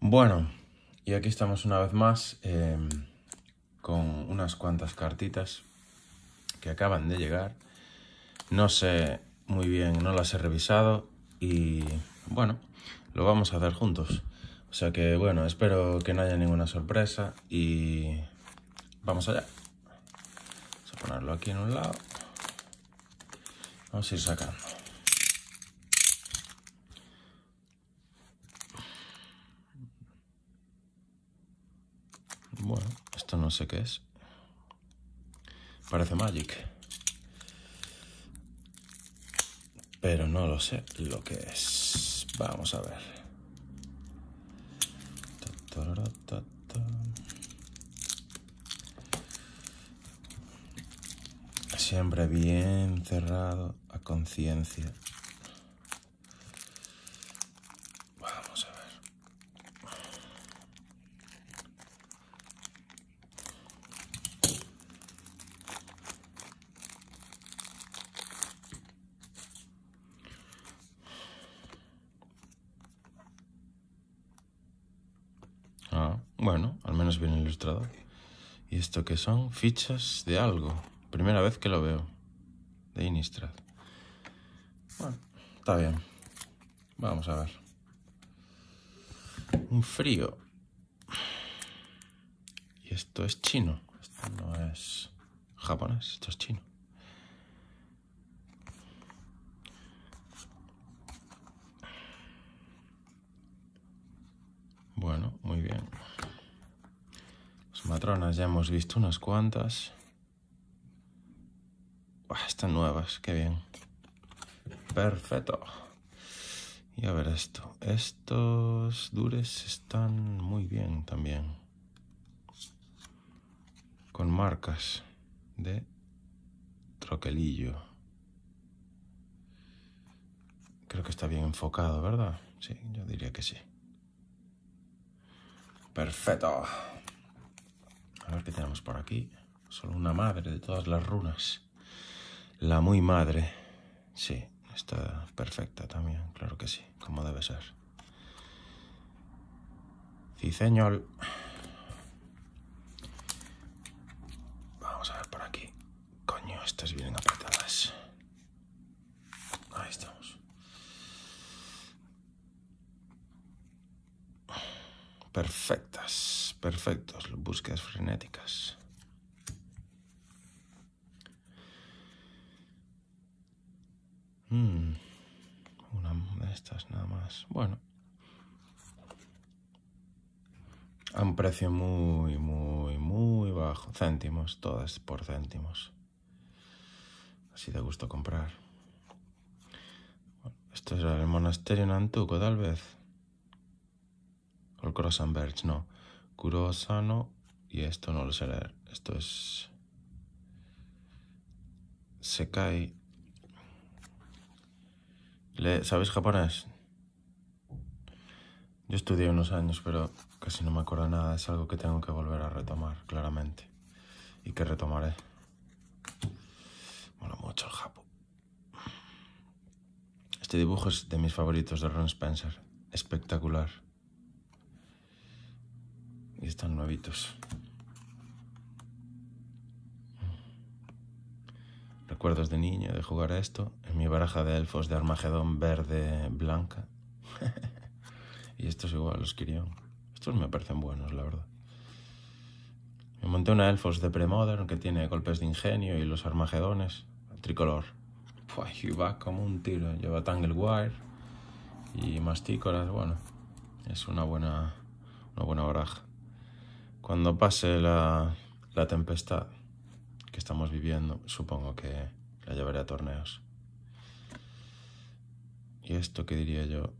Bueno, y aquí estamos una vez más em, con unas cuantas cartitas que acaban de llegar. No sé muy bien, no las he revisado y bueno, lo vamos a hacer juntos. O sea que bueno, espero que no haya ninguna sorpresa y vamos allá. Vamos a ponerlo aquí en un lado. Vamos a ir sacando. Bueno, esto no sé qué es. Parece Magic. Pero no lo sé lo que es. Vamos a ver. Siempre bien cerrado a conciencia. Bueno, al menos bien ilustrado. ¿Y esto qué son? Fichas de algo. Primera vez que lo veo. De Inistrad. Bueno, está bien. Vamos a ver. Un frío. Y esto es chino. Esto no es japonés, esto es chino. ya hemos visto unas cuantas. están nuevas, qué bien. Perfecto. Y a ver esto. Estos dures están muy bien también. Con marcas de troquelillo. Creo que está bien enfocado, ¿verdad? Sí, yo diría que sí. Perfecto. A ver qué tenemos por aquí. Solo una madre de todas las runas. La muy madre. Sí, está perfecta también, claro que sí, como debe ser. Ciceñol. Vamos a ver por aquí. Coño, estas vienen apretadas. Ahí estamos. Perfectas perfectos, búsquedas frenéticas. Hmm, una de estas nada más. Bueno. A un precio muy, muy, muy bajo. Céntimos, todas por céntimos. Así de gusto comprar. esto es el monasterio Antuco, tal vez. O el Cross and no. Kurosano. Y esto no lo sé leer. Esto es. Sekai. ¿Le... ¿Sabéis japonés? Yo estudié unos años, pero casi no me acuerdo nada. Es algo que tengo que volver a retomar, claramente. Y que retomaré. Bueno, mucho el japo. Este dibujo es de mis favoritos de Ron Spencer. Espectacular. Y están nuevitos. Recuerdos de niño, de jugar a esto. En mi baraja de elfos de Armagedón verde, blanca. y estos igual, los quería Estos me parecen buenos, la verdad. Me monté una elfos de premodern que tiene golpes de ingenio y los armagedones. tricolor. Pues y va como un tiro. Lleva wire y mastícolas. Bueno, es una buena, una buena baraja cuando pase la, tempestad que estamos viviendo, supongo que la llevaré a torneos. Y esto que diría yo,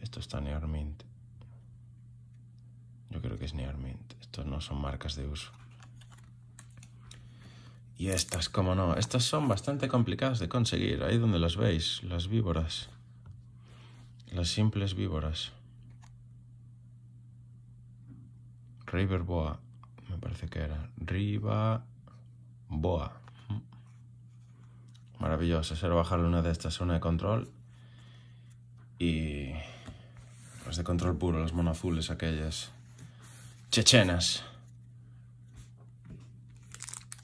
esto está Nearmint. Yo creo que es Nearmint. Estos no son marcas de uso. Y estas, cómo no, estas son bastante complicadas de conseguir. Ahí donde las veis, las víboras. Las simples víboras. Riverboa, me parece que era. Riva Boa. Maravilloso ser bajar una de estas zona de control. Y. Las de control puro, las monazules aquellas. Chechenas.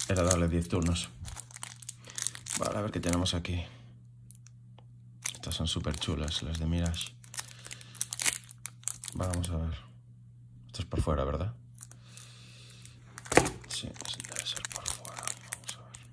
Era darle 10 turnos. Vale, a ver qué tenemos aquí. Estas son súper chulas, las de Mirage. Vamos a ver. Esto es por fuera, ¿verdad? Sí, sí, debe ser por fuera. Vamos a ver.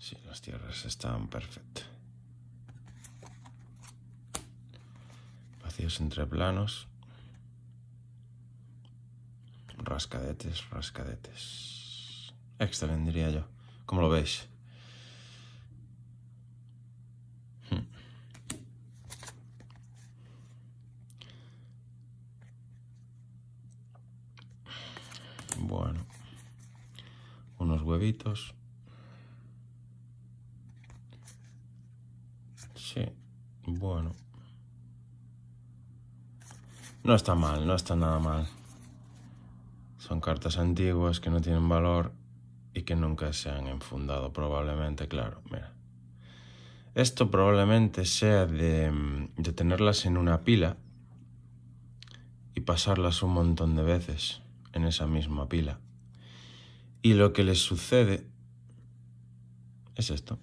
Sí, las tierras están perfectas. entre planos. Rascadetes, rascadetes. Excelente, diría yo. como lo veis? Hmm. Bueno, unos huevitos. Sí, bueno. No está mal, no está nada mal. Son cartas antiguas que no tienen valor y que nunca se han enfundado, probablemente, claro, mira. Esto probablemente sea de, mm, de tenerlas en una pila y pasarlas un montón de veces en esa misma pila. Y lo que les sucede es esto.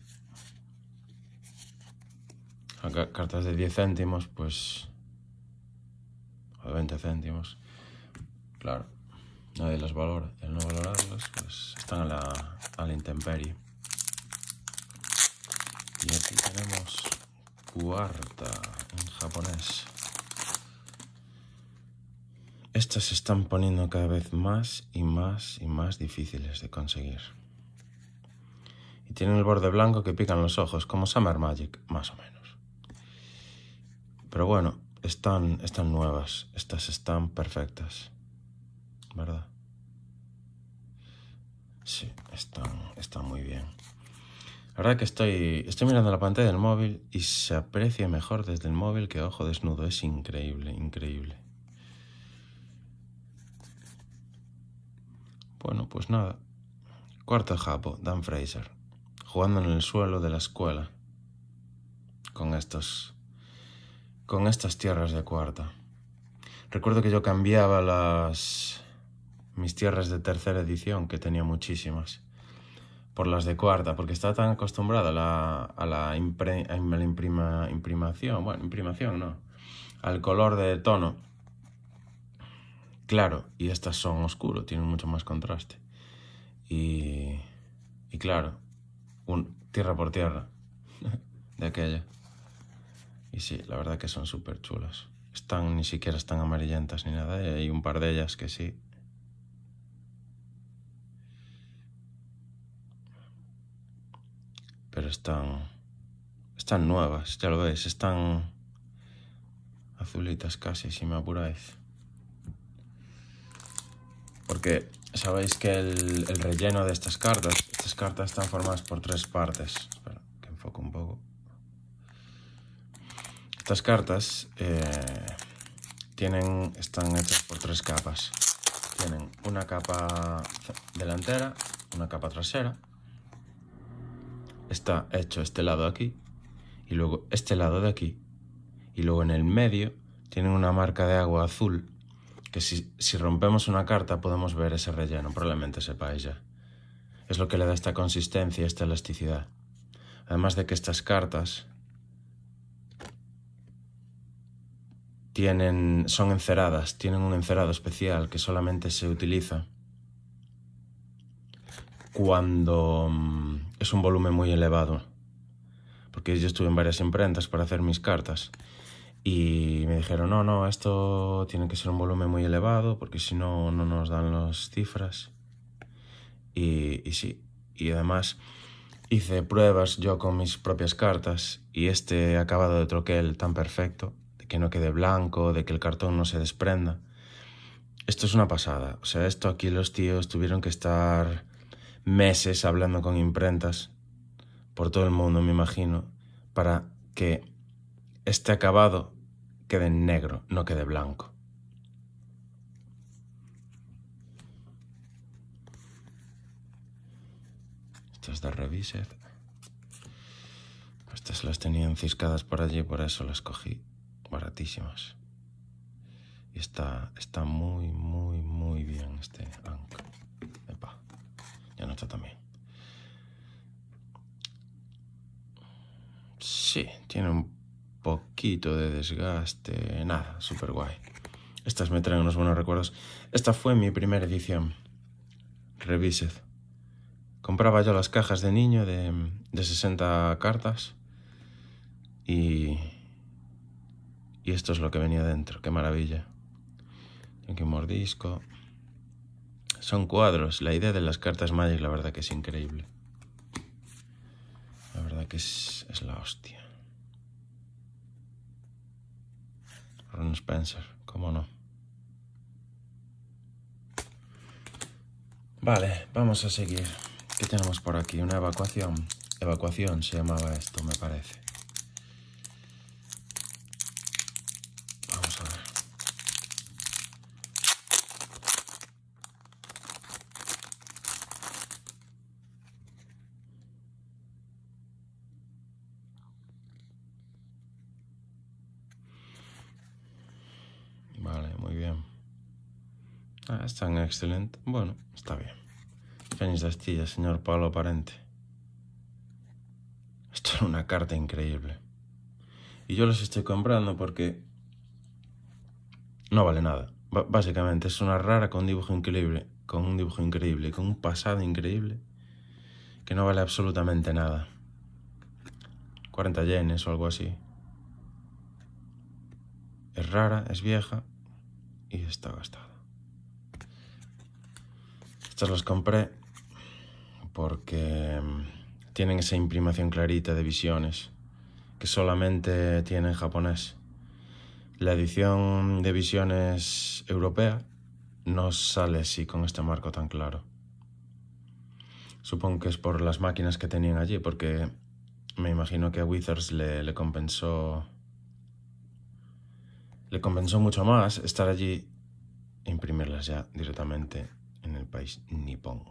Cartas de 10 céntimos, pues 20 céntimos. Claro, nadie las valora. El no valorarlas, pues están a la, intemperie. Y aquí tenemos cuarta en japonés. Estas se están poniendo cada vez más y más y más difíciles de conseguir. Y tienen el borde blanco que pican los ojos, como Summer Magic, más o menos. Pero bueno, están, están nuevas, estas están perfectas, ¿verdad? Sí, están, están muy bien. La verdad que estoy, estoy mirando la pantalla del móvil y se aprecia mejor desde el móvil que ojo desnudo. Es increíble, increíble. Bueno, pues nada. Cuarto japo, Dan Fraser. Jugando en el suelo de la escuela. Con estos con estas tierras de cuarta. Recuerdo que yo cambiaba las mis tierras de tercera edición, que tenía muchísimas, por las de cuarta, porque estaba tan acostumbrada a la, impre, a la imprimación, bueno, imprimación no, al color de tono. Claro, y estas son oscuro, tienen mucho más contraste. Y, y claro, un, tierra por tierra de aquella. Y sí, la verdad que son súper chulas. Están, ni siquiera están amarillentas ni nada. Y hay un par de ellas que sí. Pero están... Están nuevas, ya lo veis. Están azulitas casi, si me apuráis. Porque sabéis que el, relleno de estas cartas... Estas cartas están formadas por tres partes. Estas cartas eh, tienen, están hechas por tres capas. Tienen una capa delantera, una capa trasera. Está hecho este lado aquí y luego este lado de aquí. Y luego en el medio tienen una marca de agua azul que si, si rompemos una carta podemos ver ese relleno, probablemente sepáis ya. Es lo que le da esta consistencia, esta elasticidad. Además de que estas cartas tienen, son enceradas, tienen un encerado especial que solamente se utiliza cuando mm, es un volumen muy elevado. Porque yo estuve en varias imprentas para hacer mis cartas y me dijeron, no, no, esto tiene que ser un volumen muy elevado porque si no, no nos dan las cifras. y sí, y además hice pruebas yo con mis propias cartas y este acabado de troquel tan perfecto que no quede blanco, de que el cartón no se desprenda. Esto es una pasada. O sea, esto aquí los tíos tuvieron que estar meses hablando con imprentas por todo el mundo, me imagino, para que este acabado quede negro, no quede blanco. Estas de Revised, Estas las tenían ciscadas por allí, por eso las cogí baratísimas. Y está, está muy, muy, muy bien este Ankh Epa, ya no está tan bien. Sí, tiene un poquito de desgaste. Nada, super guay. Estas me traen unos buenos recuerdos. Esta fue mi primera edición. Revised. Compraba yo las cajas de niño de, de 60 cartas. Y y esto es lo que venía dentro, qué maravilla. Aquí un mordisco. Son cuadros, la idea de las cartas mayas, la verdad que es increíble. La verdad que es, es la hostia. Ron Spencer, cómo no. Vale, vamos a seguir. ¿Qué tenemos por aquí? Una evacuación. Evacuación se llamaba esto, me parece. Excelente. Bueno, está bien. Fénix de Astilla, señor Pablo Parente. Esto es una carta increíble. Y yo los estoy comprando porque no vale nada. básicamente es una rara con dibujo increíble, con un dibujo increíble, con un pasado increíble que no vale absolutamente nada. 40 yenes o algo así. Es rara, es vieja y está gastada. Estas las compré porque mm, tienen esa imprimación clarita de visiones que solamente tiene japonés. La edición de visiones europea no sale así con este marco tan claro. Supongo que es por las máquinas que tenían allí, porque me imagino que a Wizards le, compensó. Le compensó mucho más estar allí e imprimirlas ya directamente en el país nipón.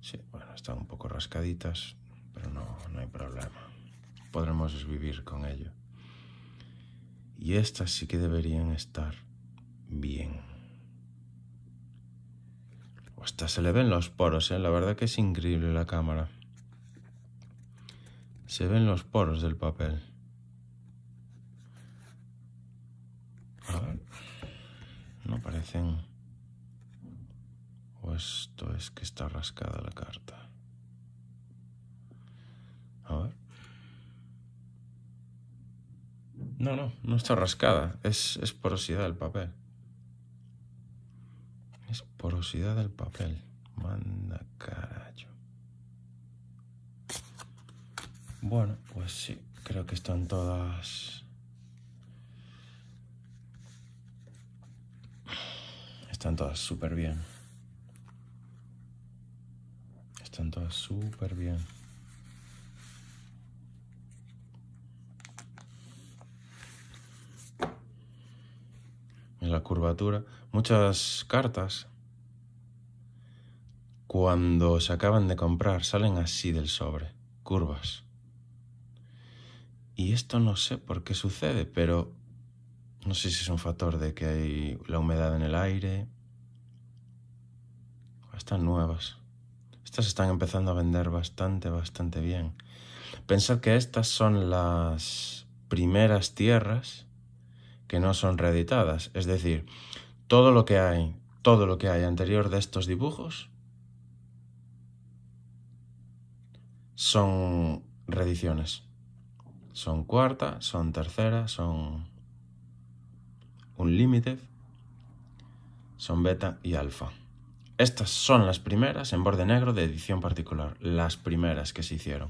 Sí, bueno, están un poco rascaditas, pero no, no hay problema. Podremos vivir con ello. Y estas sí que deberían estar bien. Hasta se le ven los poros, ¿eh? la verdad que es increíble la cámara. Se ven los poros del papel. No parecen esto es que está rascada la carta. A ver. No, no, no está rascada. Es, porosidad del papel. Es porosidad del papel. Manda carajo. Bueno, pues sí, creo que están todas... Están todas súper bien. Están todas súper bien. En la curvatura, muchas cartas cuando se acaban de comprar salen así del sobre, curvas. Y esto no sé por qué sucede, pero no sé si es un factor de que hay la humedad en el aire. Están nuevas. Estas están empezando a vender bastante, bastante bien. Pensad que estas son las primeras tierras que no son reeditadas. Es decir, todo lo que hay, todo lo que hay anterior de estos dibujos son reediciones. Son cuarta, son tercera, son un límite, son beta y alfa. Estas son las primeras en borde negro de edición particular, las primeras que se hicieron.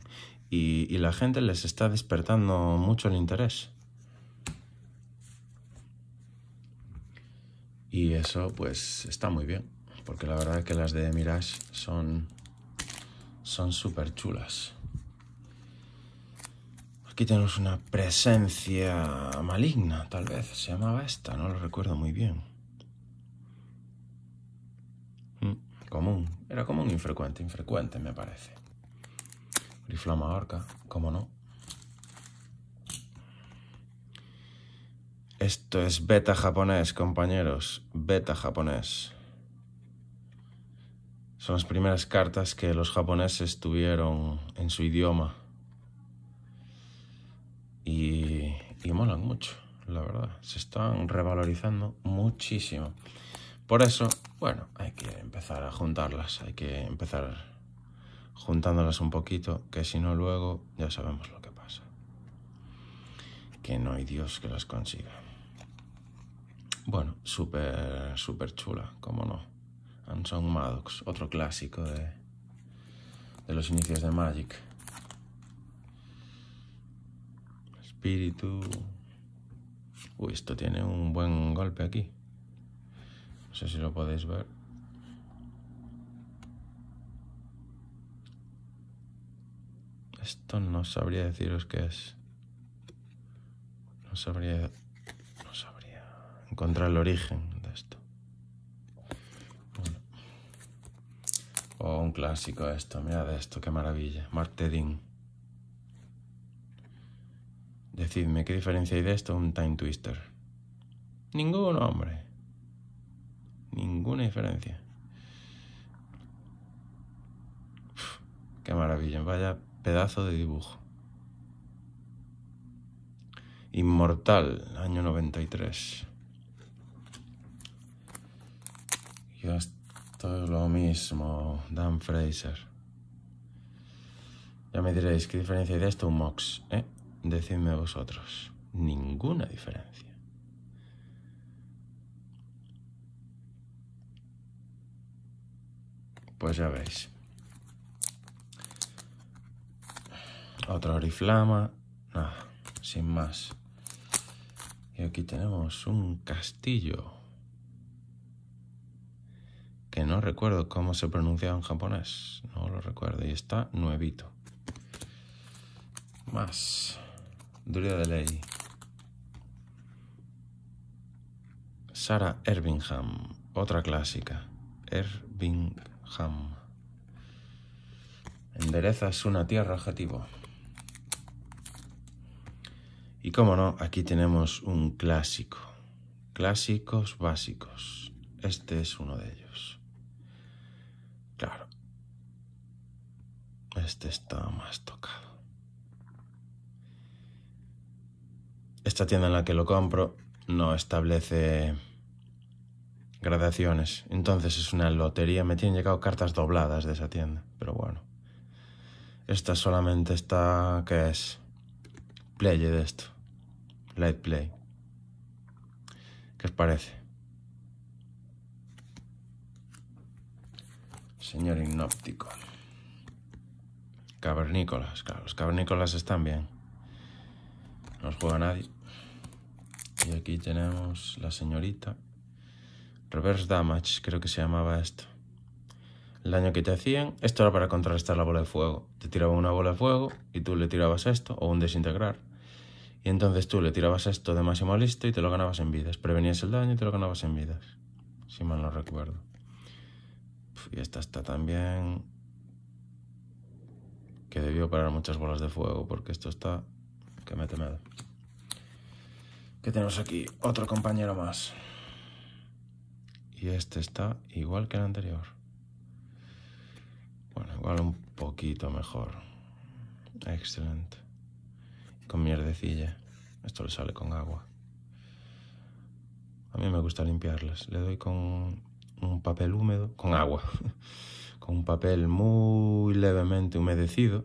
Y, la gente les está despertando mucho el interés. Y eso pues está muy bien, porque la verdad es que las de Mirage son son súper chulas. Aquí tenemos una presencia maligna, tal vez. Se llamaba esta, no lo recuerdo muy bien. común. Era común infrecuente, infrecuente me parece. Riflama orca, cómo no. Esto es beta japonés, compañeros. Beta japonés. Son las primeras cartas que los japoneses tuvieron en su idioma. Y, y molan mucho, la verdad. Se están revalorizando muchísimo. Por eso, bueno, hay que empezar a juntarlas, hay que empezar juntándolas un poquito, que si no luego ya sabemos lo que pasa. Que no hay Dios que las consiga. Bueno, súper, súper chula, como no. Anson Maddox, otro clásico de, de los inicios de Magic. Espíritu... Uy, esto tiene un buen golpe aquí. No sé si lo podéis ver. Esto no sabría deciros qué es. No sabría, no sabría encontrar el origen de esto. Bueno. Oh, un clásico esto. Mirad esto, qué maravilla. Martedin. Decidme, ¿qué diferencia hay de esto? Un Time Twister. Ningún hombre. Ninguna diferencia. qué maravilla, vaya pedazo de dibujo. Inmortal, año 93. y esto es lo mismo, Dan Fraser. Ya me diréis, ¿qué diferencia hay de esto un Mox? Eh? Decidme vosotros. Ninguna diferencia. Pues ya veis. Otra oriflama. Nada, sin más. Y aquí tenemos un castillo. Que no recuerdo cómo se pronunciaba en japonés. No lo recuerdo. Y está nuevito. Más. Duría de ley. Sara Ervingham. Otra clásica. Erving. Endereza es una tierra objetivo. Y como no, aquí tenemos un clásico. Clásicos básicos. Este es uno de ellos. Claro. Este está más tocado. Esta tienda en la que lo compro no establece gradaciones. Entonces es una lotería. Me tienen llegado cartas dobladas de esa tienda. Pero bueno. Esta solamente está... que es? Play de esto. Light Play. ¿Qué os parece? Señor hipnóptico. Cavernícolas, claro, los cavernícolas están bien. No os juega nadie. Y aquí tenemos la señorita. Reverse Damage, creo que se llamaba esto. El daño que te hacían, esto era para contrarrestar la bola de fuego. Te tiraba una bola de fuego y tú le tirabas esto, o un desintegrar. Y entonces tú le tirabas esto de máximo listo y te lo ganabas en vidas. Prevenías el daño y te lo ganabas en vidas. Si mal no recuerdo. Y esta está también... Que debió parar muchas bolas de fuego porque esto está... Que me teme. Que tenemos aquí otro compañero más y este está igual que el anterior. Bueno, igual un poquito mejor. Excelente. Con mierdecilla. Esto le sale con agua. A mí me gusta limpiarlas. Le doy con un papel húmedo, con agua, con un papel muy levemente humedecido.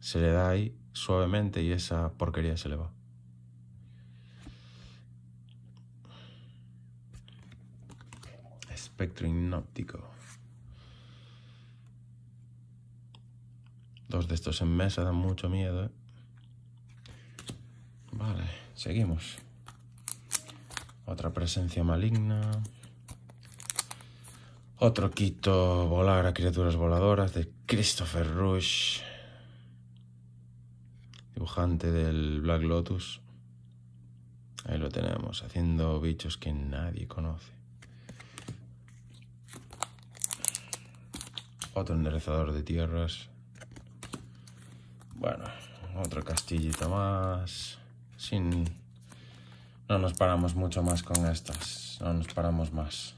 Se le da ahí suavemente y esa porquería se le va. espectro inóptico Dos de estos en mesa dan mucho miedo, ¿eh? Vale, seguimos. Otra presencia maligna. Otro quito volar a criaturas voladoras de Christopher Rush, dibujante del Black Lotus. Ahí lo tenemos, haciendo bichos que nadie conoce. Otro enderezador de tierras. Bueno, otro castillito más. Sin... No nos paramos mucho más con estas. No nos paramos más.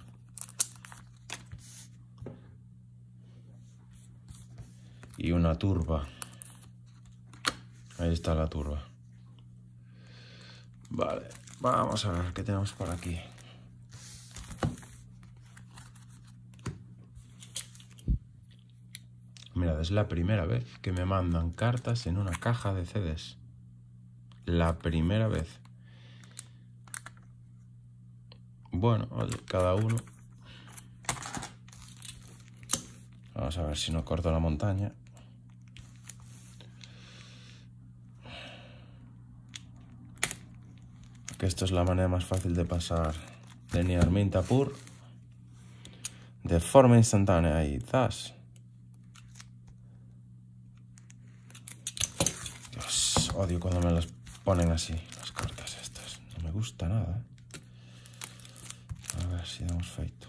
Y una turba. Ahí está la turba. Vale, vamos a ver qué tenemos por aquí. Es la primera vez que me mandan cartas en una caja de CDs. La primera vez. Bueno, cada uno. Vamos a ver si no corto la montaña. Que esto es la manera más fácil de pasar de Niarmin Pur de forma instantánea y zas. Odio cuando me las ponen así, las cartas estas. No me gusta nada. ¿eh? A ver si damos feito.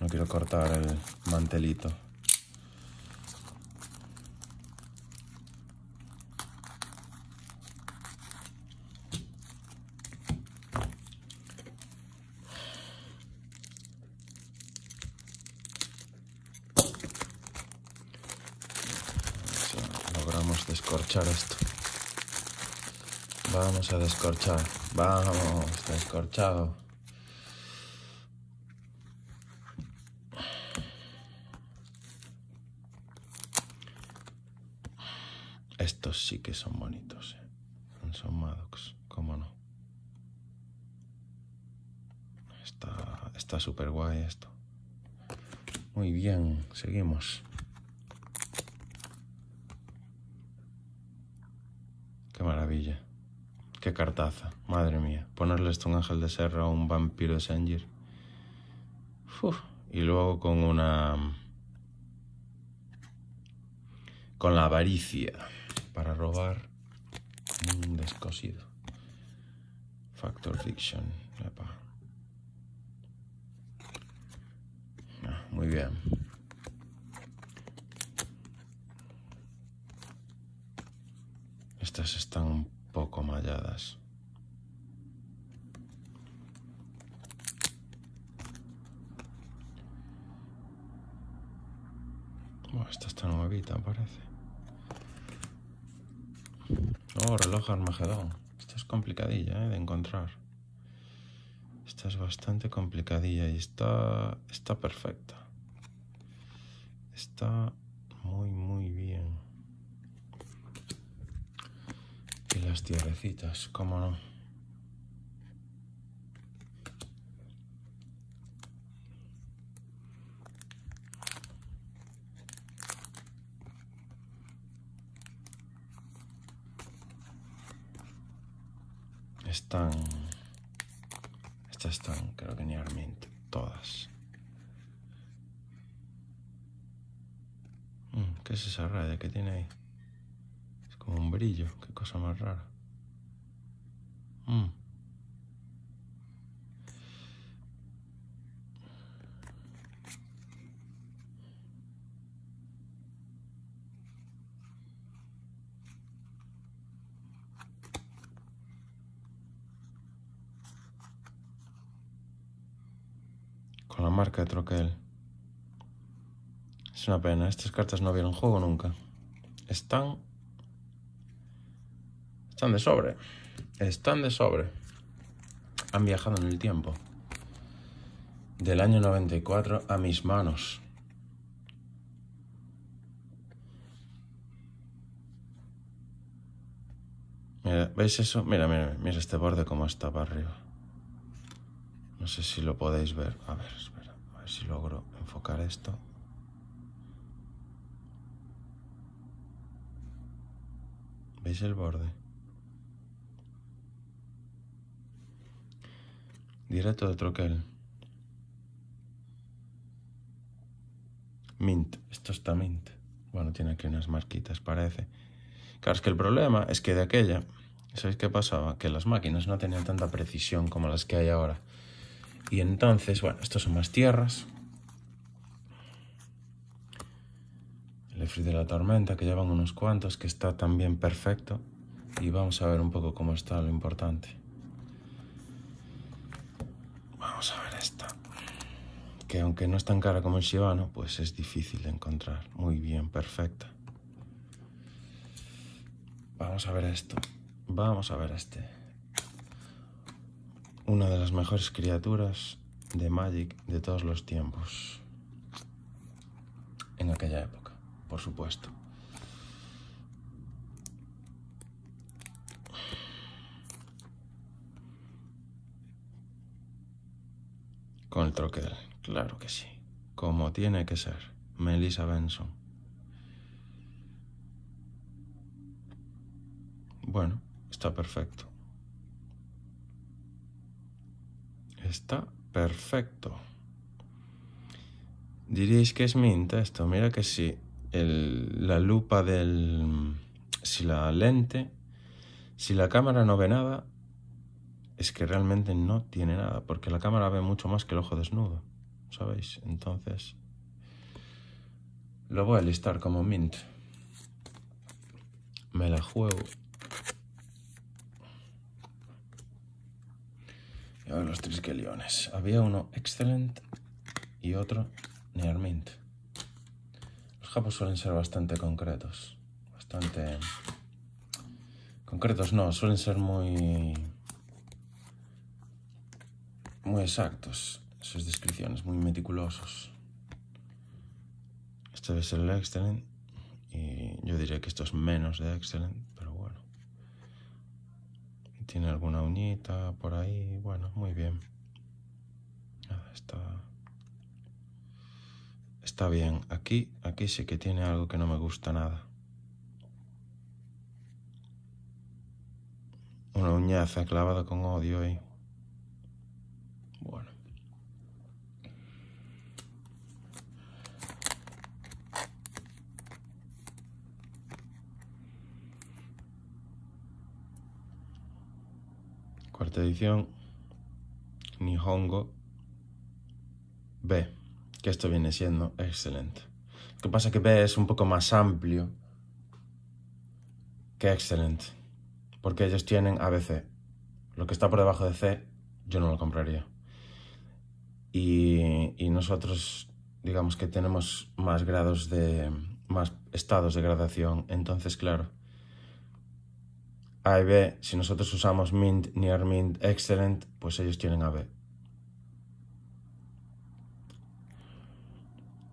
No quiero cortar el mantelito. Vamos, Vamos, escorchado. Estos sí que son bonitos, ¿eh? Son Maddox, cómo no. Está súper guay esto. Muy bien, seguimos. un ángel de serra o un vampiro de Sengir. Y luego con una... Con la avaricia. Para robar un descosido. Factor Fiction. Ah, muy bien. Estas están un poco malladas. esta está nuevita, parece. Oh, reloj Armagedón. Esta es complicadilla, ¿eh? De encontrar. Esta es bastante complicadilla y está, está perfecta. Está muy, muy bien. Y las tierrecitas, cómo no. Estas están, creo que ni armiente, todas. Mm, ¿Qué es esa raya que tiene ahí? Es como un brillo, qué cosa más rara. Mmm Que él. Es una pena, estas cartas no vieron juego nunca. Están... Están de sobre. Están de sobre. Han viajado en el tiempo. Del año 94 a mis manos. Mira, ¿veis eso? Mira, mira, mira este borde como está para arriba. No sé si lo podéis ver. A ver, ver si logro enfocar esto. ¿Veis el borde? Directo de troquel. Mint. Esto está mint. Bueno, tiene aquí unas marquitas, parece. Claro, es que el problema es que de aquella, ¿sabéis qué pasaba? Que las máquinas no tenían tanta precisión como las que hay ahora. Y entonces, bueno, estos son más tierras. El frío de la tormenta, que llevan unos cuantos, que está también perfecto. Y vamos a ver un poco cómo está lo importante. Vamos a ver esta. Que aunque no es tan cara como el Shibano, pues es difícil de encontrar. Muy bien, perfecta. Vamos a ver esto. Vamos a ver este una de las mejores criaturas de Magic de todos los tiempos. En aquella época, por supuesto. Con el troquel, claro que sí. Como tiene que ser. Melissa Benson. Bueno, está perfecto. Está perfecto. Diréis que es mint esto. Mira que si la lupa del... Si la lente... Si la cámara no ve nada, es que realmente no tiene nada, porque la cámara ve mucho más que el ojo desnudo, ¿sabéis? Entonces, lo voy a listar como mint. Me la juego. A los trisqueliones. Había uno excellent y otro near Los japos suelen ser bastante concretos. Bastante... Concretos no, suelen ser muy... Muy exactos sus descripciones, muy meticulosos. Este debe el excellent y yo diría que esto es menos de excellent tiene alguna uñita por ahí, bueno, muy bien. Está, está bien. Aquí, aquí sí que tiene algo que no me gusta nada. Una uñaza clavada con odio ahí. Bueno. edición. Nihongo B, que esto viene siendo excelente. Lo que pasa que B es un poco más amplio que excelente, porque ellos tienen ABC. Lo que está por debajo de C, yo no lo compraría. Y, y nosotros, digamos que tenemos más grados de, más estados de gradación, entonces claro a B, si nosotros usamos Mint, Near Mint, Excellent, pues ellos tienen AB.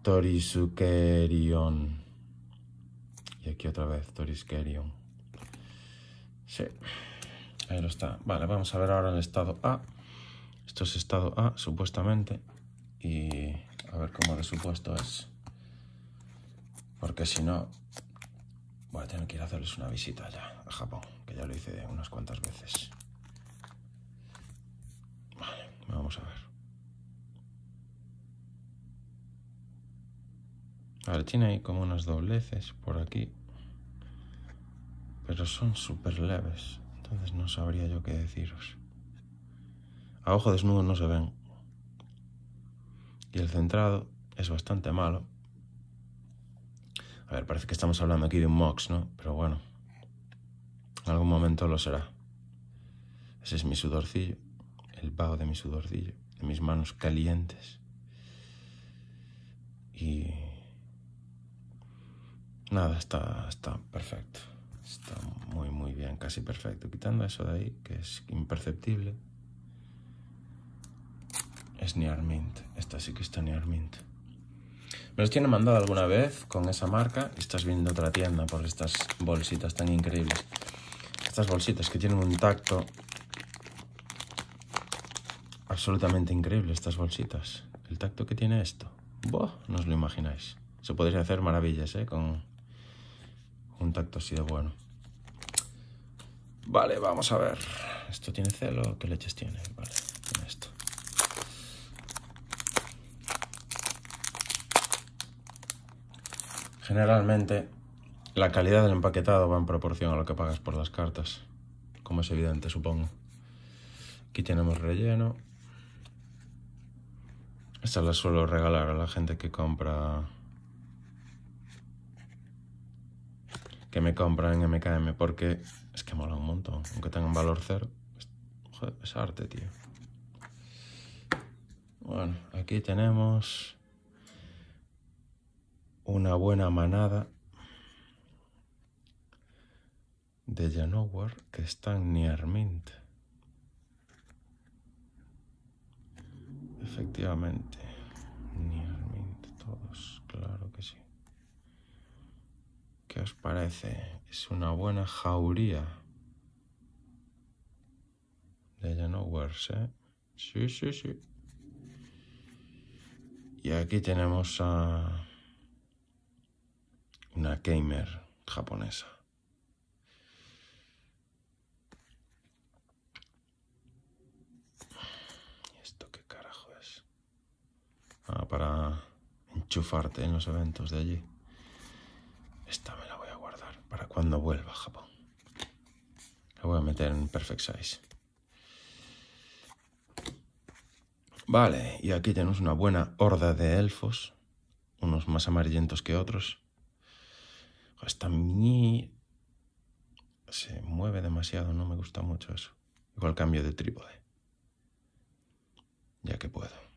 Torisukerion. Y aquí otra vez, Toriskerion. Sí, ahí lo está. Vale, vamos a ver ahora el estado A. Esto es estado A, supuestamente. Y a ver cómo de supuesto es. Porque si no, voy a tener que ir a hacerles una visita ya. Japón, que ya lo hice unas cuantas veces. Vale, vamos a ver. A ver, tiene ahí como unas dobleces por aquí, pero son súper leves, entonces no sabría yo qué deciros. A ojo desnudo no se ven. Y el centrado es bastante malo. A ver, parece que estamos hablando aquí de un mox, ¿no? Pero bueno algún momento lo será. Ese es mi sudorcillo, el vago de mi sudorcillo, de mis manos calientes. Y nada, está, está perfecto. Está muy, muy bien, casi perfecto. Quitando eso de ahí, que es imperceptible. Es Nearmint. Esta sí que está Nearmint. Me los tiene mandado alguna vez con esa marca y estás viendo otra tienda por estas bolsitas tan increíbles estas bolsitas que tienen un tacto absolutamente increíble, estas bolsitas. El tacto que tiene esto. vos No os lo imagináis. Se podría hacer maravillas, ¿eh? Con un tacto así de bueno. Vale, vamos a ver. ¿Esto tiene celo? que leches tiene? Vale, tiene esto. Generalmente la calidad del empaquetado va en proporción a lo que pagas por las cartas, como es evidente, supongo. Aquí tenemos relleno. Esta la suelo regalar a la gente que compra... Que me compra en MKM porque es que mola un montón. Aunque tengan valor cero. Joder, es arte, tío. Bueno, aquí tenemos una buena manada de Janowar que están Niarmint. Efectivamente, Niarmint, todos, claro que sí. ¿Qué os parece? Es una buena jauría de Janowars, ¿eh? Sí, sí, sí. Y aquí tenemos a una gamer japonesa. Ah, para enchufarte en los eventos de allí. Esta me la voy a guardar para cuando vuelva a Japón. La voy a meter en Perfect Size. Vale, y aquí tenemos una buena horda de elfos. Unos más amarillentos que otros. Esta mí Se mueve demasiado, no me gusta mucho eso. Igual cambio de trípode. Ya que puedo.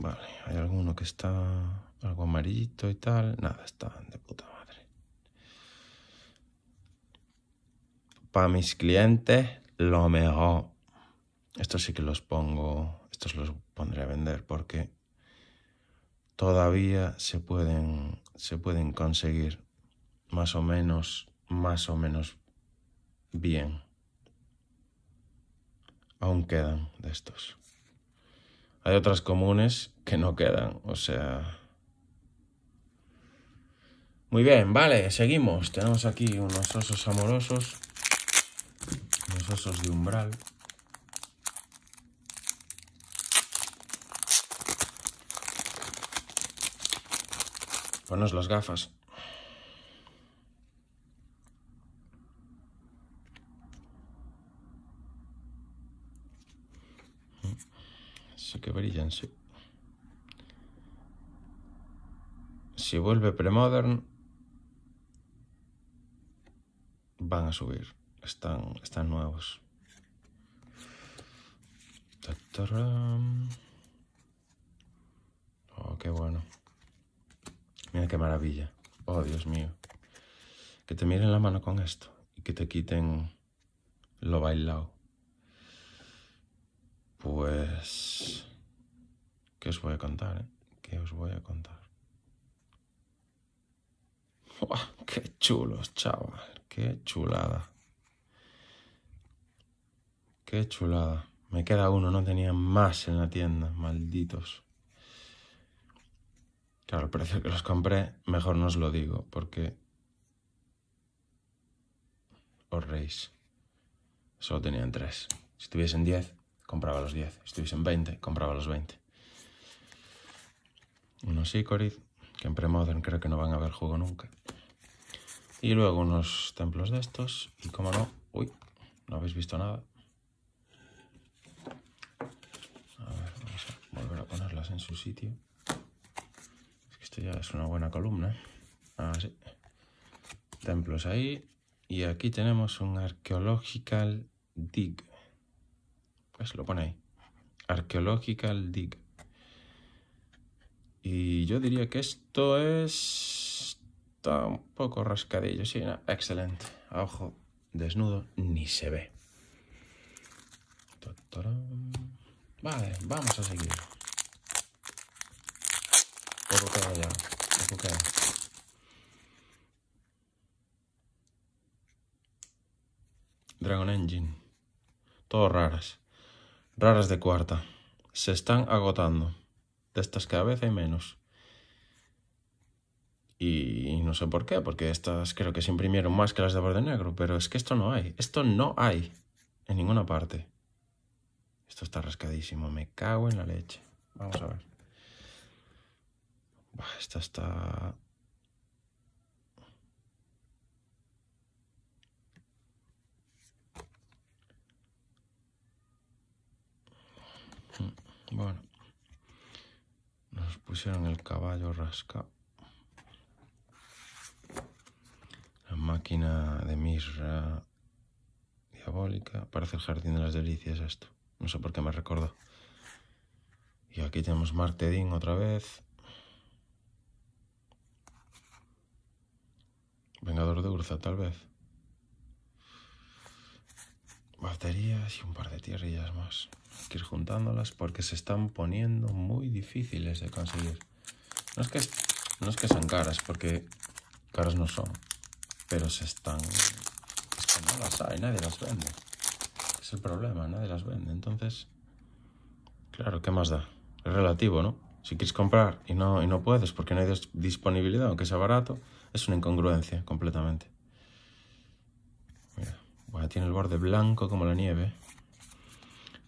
Vale, hay alguno que está algo amarillito y tal. Nada, están de puta madre. Para mis clientes, lo mejor. Estos sí que los pongo, estos los pondré a vender porque todavía se pueden, se pueden conseguir más o menos, más o menos bien. Aún quedan de estos. Hay otras comunes que no quedan, o sea... Muy bien, vale, seguimos. Tenemos aquí unos osos amorosos, unos osos de umbral. Ponos los gafas. que brillan, sí. Si vuelve Premodern, van a subir. Están, están nuevos. Oh, qué bueno. Mira qué maravilla. Oh, Dios mío. Que te miren la mano con esto y que te quiten lo bailado. Pues os voy a contar? Eh? que os voy a contar? ¡Qué chulos, chaval! ¡Qué chulada! ¡Qué chulada! Me queda uno, no tenía más en la tienda, malditos. Claro, el precio que los compré, mejor no os lo digo, porque os reís. Solo tenían tres. Si tuviesen 10, compraba los 10. Si tuviesen 20, compraba los 20 unos Icorid, que en Premodern creo que no van a ver juego nunca. Y luego unos templos de estos, y como no, uy, no habéis visto nada. A ver, vamos a volver a ponerlas en su sitio. Es que esto ya es una buena columna. ¿eh? Ah, sí. Templos ahí. Y aquí tenemos un Archaeological Dig. Pues lo pone ahí. Archaeological Dig. Y yo diría que esto es... Está un poco rascadillo, sí, excelente. ojo desnudo ni se ve. Vale, vamos a seguir. ya, Dragon Engine. todo raras. Raras de cuarta. Se están agotando estas cada vez hay menos. Y no sé por qué, porque estas creo que se imprimieron más que las de borde negro, pero es que esto no hay. Esto no hay en ninguna parte. Esto está rascadísimo, me cago en la leche. Vamos a ver. Esta está... Hmm, bueno. Nos pusieron el caballo rasca. La máquina de misra diabólica. Parece el jardín de las delicias esto. No sé por qué me recuerdo. Y aquí tenemos Martedín otra vez. Vengador de Urza, tal vez baterías y un par de tierrillas más. Hay que ir juntándolas porque se están poniendo muy difíciles de conseguir. No es que, no es que sean caras, porque caras no son, pero se están... Es que no las hay, nadie las vende. Es el problema, nadie las vende. Entonces, claro, ¿qué más da? Es relativo, ¿no? Si quieres comprar y no, y no puedes porque no hay disponibilidad, aunque sea barato, es una incongruencia completamente. Bueno, tiene el borde blanco como la nieve.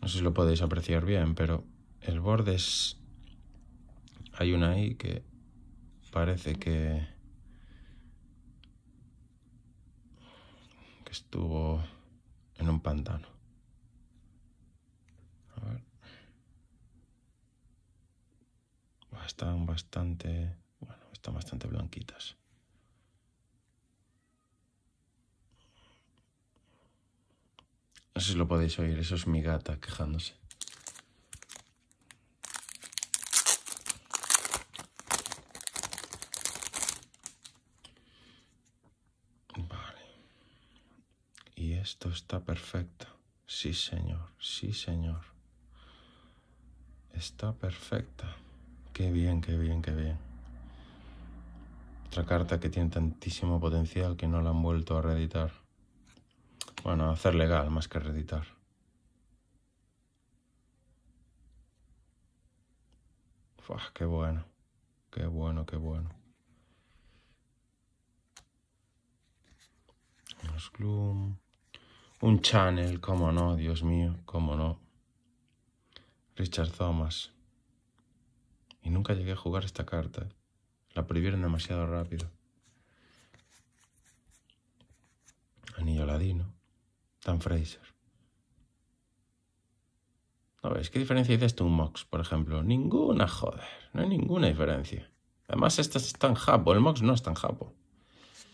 No sé si lo podéis apreciar bien, pero el borde es... Hay una ahí que parece que... estuvo en un pantano. Están bastante... bueno, están bastante blanquitas. No sé si lo podéis oír, eso es mi gata quejándose. Vale. Y esto está perfecto. Sí, señor. Sí, señor. Está perfecta. Qué bien, qué bien, qué bien. Otra carta que tiene tantísimo potencial que no la han vuelto a reeditar. Bueno, hacer legal más que reeditar. qué bueno, qué bueno, qué bueno. Un channel, cómo no, Dios mío, cómo no. Richard Thomas. Y nunca llegué a jugar esta carta. La prohibieron demasiado rápido. Anillo ladino. Tan Fraser. ¿No ves? ¿Qué diferencia hay de esto un MOX, por ejemplo? Ninguna, joder. No hay ninguna diferencia. Además, este es tan japo. El MOX no es tan japo.